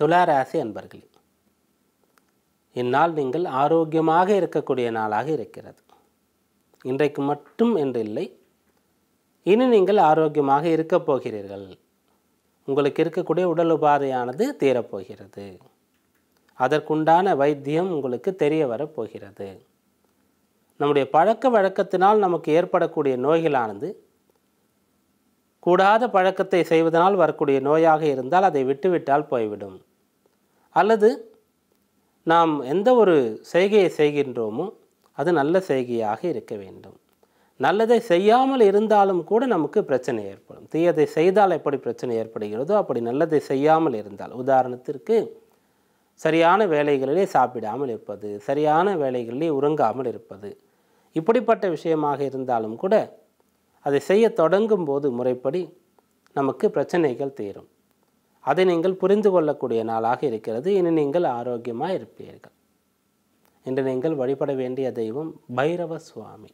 துளாராசி அன்பர்களே இந்நாள் நீங்கள் ஆரோக்கியமாக இருக்கக்கூடிய நாளாக இருக்கிறது இன்றைக்கு மட்டும் என்றில்லை இனி நீங்கள் ஆரோக்கியமாக இருக்கப் போகிறீர்கள் உங்களுக்கு இருக்கக்கூடிய உடல் உபாதையானது தீரப்போகிறது அதற்குண்டான வைத்தியம் உங்களுக்கு தெரிய வரப்போகிறது நம்முடைய பழக்க வழக்கத்தினால் நமக்கு ஏற்படக்கூடிய நோய்களானது கூடாத பழக்கத்தை செய்வதனால் வரக்கூடிய நோயாக இருந்தால் அதை விட்டுவிட்டால் போய்விடும் அல்லது நாம் எந்த ஒரு செய்கையை செய்கின்றோமோ அது நல்ல செய்கையாக இருக்க வேண்டும் நல்லதை செய்யாமல் இருந்தாலும் கூட நமக்கு பிரச்சனை ஏற்படும் தீயதை செய்தால் எப்படி பிரச்சனை ஏற்படுகிறதோ அப்படி நல்லதை செய்யாமல் இருந்தால் உதாரணத்திற்கு சரியான வேலைகளிலே சாப்பிடாமல் இருப்பது சரியான வேலைகளிலே உறங்காமல் இருப்பது இப்படிப்பட்ட விஷயமாக இருந்தாலும் கூட அதை செய்ய தொடங்கும் போது முறைப்படி நமக்கு பிரச்சனைகள் தீரும் அதை நீங்கள் புரிந்து கொள்ளக்கூடிய நாளாக இருக்கிறது இனி நீங்கள் ஆரோக்கியமாக இருப்பீர்கள் இன்று நீங்கள் வழிபட வேண்டிய தெய்வம் பைரவ சுவாமி